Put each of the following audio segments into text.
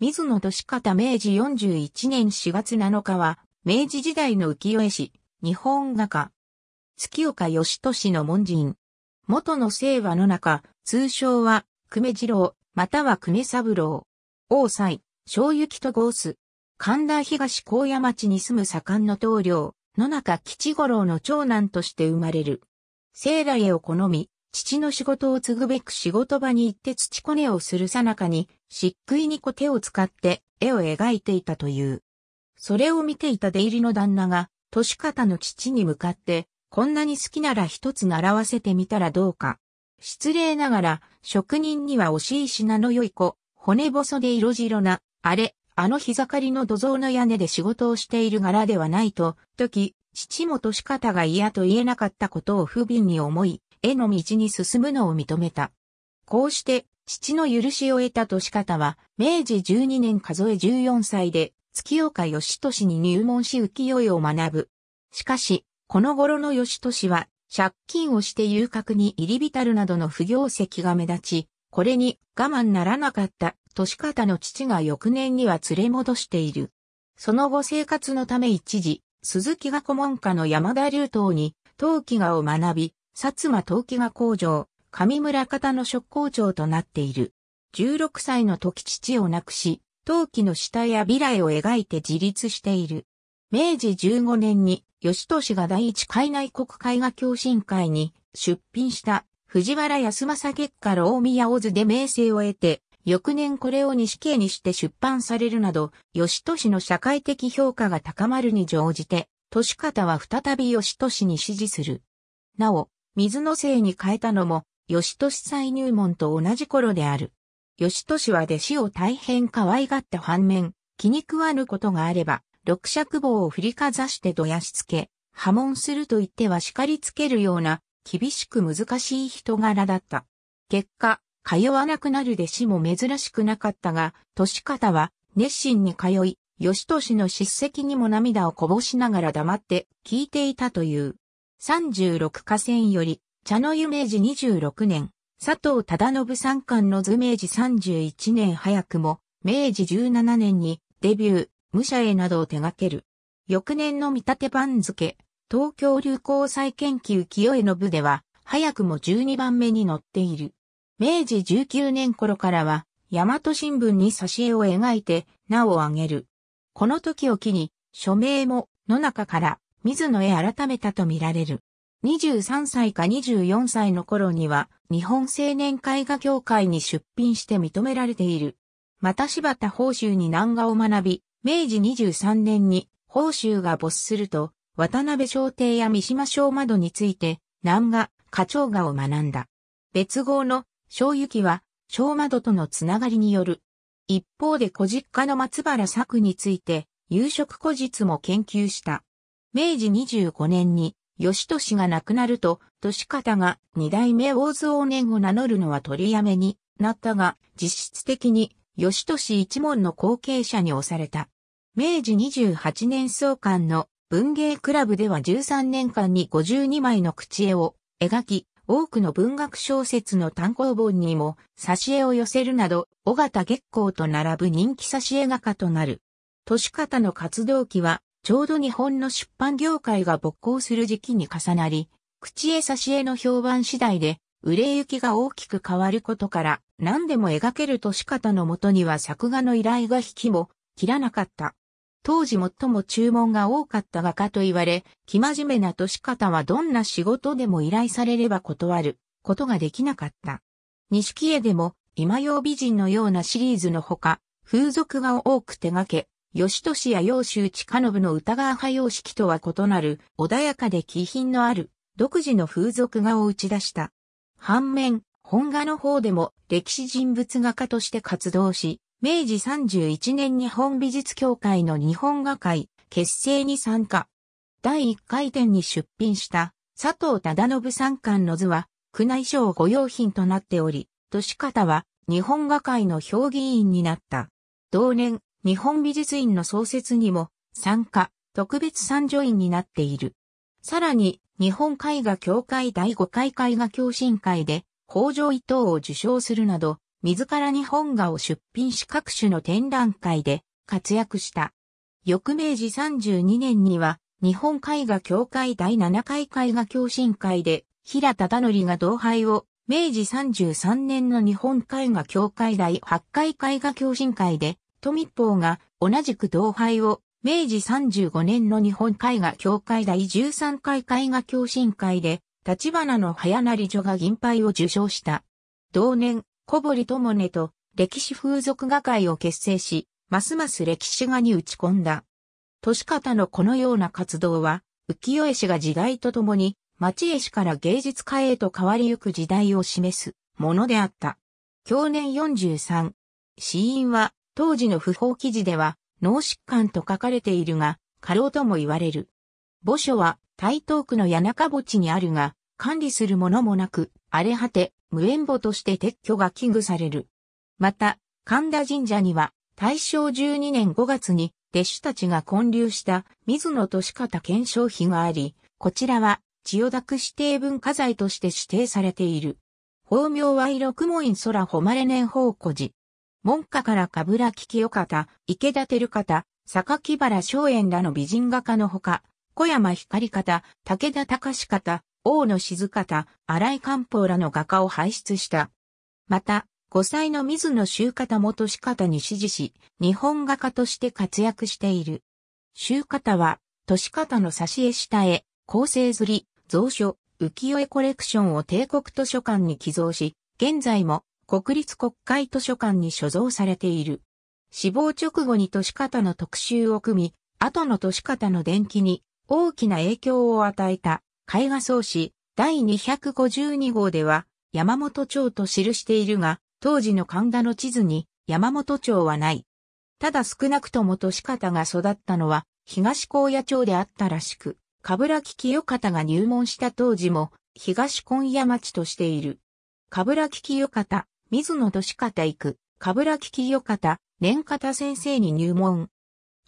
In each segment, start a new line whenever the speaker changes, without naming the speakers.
水野利方明治41年4月7日は、明治時代の浮世絵師、日本画家。月岡義俊の門人。元の清和の中、通称は、久米次郎、または久米三郎。王妻、小雪とゴース。神田東高野町に住む左官の棟梁、野中吉五郎の長男として生まれる。生来絵を好み、父の仕事を継ぐべく仕事場に行って土こねをするさなかに、漆喰に小手を使って絵を描いていたという。それを見ていた出入りの旦那が、年方の父に向かって、こんなに好きなら一つ習わせてみたらどうか。失礼ながら、職人には惜しい品の良い子、骨細で色白な、あれ、あの日盛りの土蔵の屋根で仕事をしている柄ではないと、時、父も年方が嫌と言えなかったことを不憫に思い、絵の道に進むのを認めた。こうして、父の許しを得た年方は、明治12年数え14歳で、月岡義俊に入門し浮世絵を学ぶ。しかし、この頃の義俊は、借金をして遊郭に入り浸るなどの不行跡が目立ち、これに我慢ならなかった年方の父が翌年には連れ戻している。その後生活のため一時、鈴木が顧問家の山田流頭に、陶器画を学び、薩摩陶器画工場、上村方の職工長となっている。16歳の時父を亡くし、陶器の下や未来を描いて自立している。明治15年に、吉俊が第一海内国絵画共振会に出品した藤原康政月下老宮大津で名声を得て、翌年これを西家にして出版されるなど、吉俊の社会的評価が高まるに乗じて、年方は再び吉俊に支持する。なお、水のせいに変えたのも、義俊再入門と同じ頃である。義俊は弟子を大変可愛がった反面、気に食わぬことがあれば、六尺棒を振りかざしてどやしつけ、破門すると言っては叱りつけるような、厳しく難しい人柄だった。結果、通わなくなる弟子も珍しくなかったが、年方は熱心に通い、義俊の叱責にも涙をこぼしながら黙って聞いていたという。36河川より茶の湯明治26年、佐藤忠信三冠の図明治31年早くも、明治17年にデビュー、武者へなどを手掛ける。翌年の見立て番付、東京流行再研究清江の部では、早くも12番目に載っている。明治19年頃からは、大和新聞に挿絵を描いて、名を挙げる。この時を機に、署名も、野中から、水野へ改めたとみられる。23歳か24歳の頃には日本青年絵画協会に出品して認められている。また柴田宝州に南画を学び、明治23年に宝州が没すると、渡辺商亭や三島省窓について、南画、花鳥画を学んだ。別号の小雪は、小窓とのつながりによる。一方で小実家の松原作について、夕食古実も研究した。明治25年に義俊が亡くなると、利方が二代目大津王年を名乗るのは取りやめになったが、実質的に義俊一門の後継者に押された。明治28年創刊の文芸クラブでは13年間に52枚の口絵を描き、多くの文学小説の単行本にも挿絵を寄せるなど、尾形月光と並ぶ人気挿絵画家となる。利方の活動期はちょうど日本の出版業界が勃興する時期に重なり、口絵差し絵の評判次第で、売れ行きが大きく変わることから、何でも描けると方のもとには作画の依頼が引きも切らなかった。当時最も注文が多かった画家と言われ、生真面目な年方はどんな仕事でも依頼されれば断ることができなかった。錦絵でも今用美人のようなシリーズのほか、風俗画を多く手掛け、義俊や洋州地下信の歌川派様式とは異なる、穏やかで気品のある、独自の風俗画を打ち出した。反面、本画の方でも歴史人物画家として活動し、明治31年日本美術協会の日本画会結成に参加。第1回展に出品した佐藤忠信三冠の図は区内省御用品となっており、年方は日本画会の評議員になった。同年、日本美術院の創設にも参加、特別参助院になっている。さらに、日本絵画協会第5回絵画共進会で、法上伊藤を受賞するなど、自ら日本画を出品し各種の展覧会で活躍した。翌明治32年には、日本絵画協会第7回絵画共進会で、平田忠則が同輩を、明治33年の日本絵画協会第8回絵画共進会でトミッポが同じく同輩を明治35年の日本絵画協会第13回絵画共振会で、立花の早成女が銀杯を受賞した。同年、小堀智音と歴史風俗画会を結成し、ますます歴史画に打ち込んだ。年方のこのような活動は、浮世絵師が時代とともに、町絵師から芸術家へと変わりゆく時代を示すものであった。去年43。死因は当時の不法記事では脳疾患と書かれているが、過労とも言われる。墓所は台東区の谷中墓地にあるが、管理するものもなく、荒れ果て、無縁墓として撤去が危惧される。また、神田神社には、大正12年5月に、弟子たちが建立した水野利方検証碑があり、こちらは、千代田区指定文化財として指定されている。法名は色雲院空誉れ年宝古寺。門下からかぶらき清方、池田照方、榊原松園らの美人画家のほか、小山光方、武田隆方、大野静方、荒井漢方らの画家を輩出した。また、五歳の水野修方元志方に指示し、日本画家として活躍している。修方は、年方の挿絵下絵、構成刷り、蔵書、浮世絵コレクションを帝国図書館に寄贈し、現在も国立国会図書館に所蔵されている。死亡直後に都市方の特集を組み、後の都市方の伝記に大きな影響を与えた絵画創始第252号では山本町と記しているが、当時の神田の地図に山本町はない。ただ少なくとも都市方が育ったのは東高野町であったらしく、冠城清方が入門した当時も東今夜町としている。冠城清方、水野利方行く、冠城清方、年方先生に入門。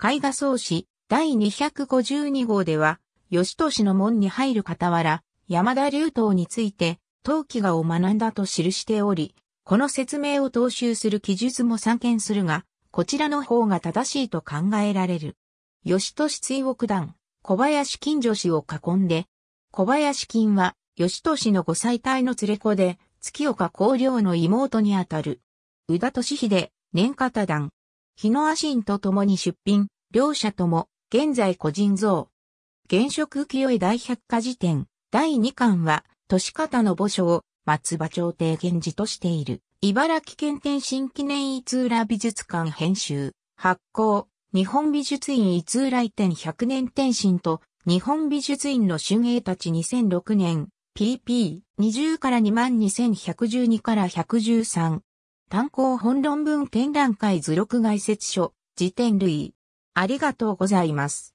絵画創始、第252号では、吉俊の門に入る傍ら、山田隆頭について、陶器画を学んだと記しており、この説明を踏襲する記述も散見するが、こちらの方が正しいと考えられる。吉俊追憶団、小林金女子を囲んで、小林金は、吉俊のご祭体の連れ子で、月岡光良の妹にあたる。宇田敏秀、年方団。日野亜神と共に出品、両者とも、現在個人像。現職清江大百科事典、第二巻は、年方の墓所を、松葉朝廷源氏としている。茨城県天津記念伊通浦美術館編集、発行、日本美術院伊通浦移転100年天津と、日本美術院の春英たち2006年、pp20 から22112から113。単行本論文展覧会図録外説書、辞典類。ありがとうございます。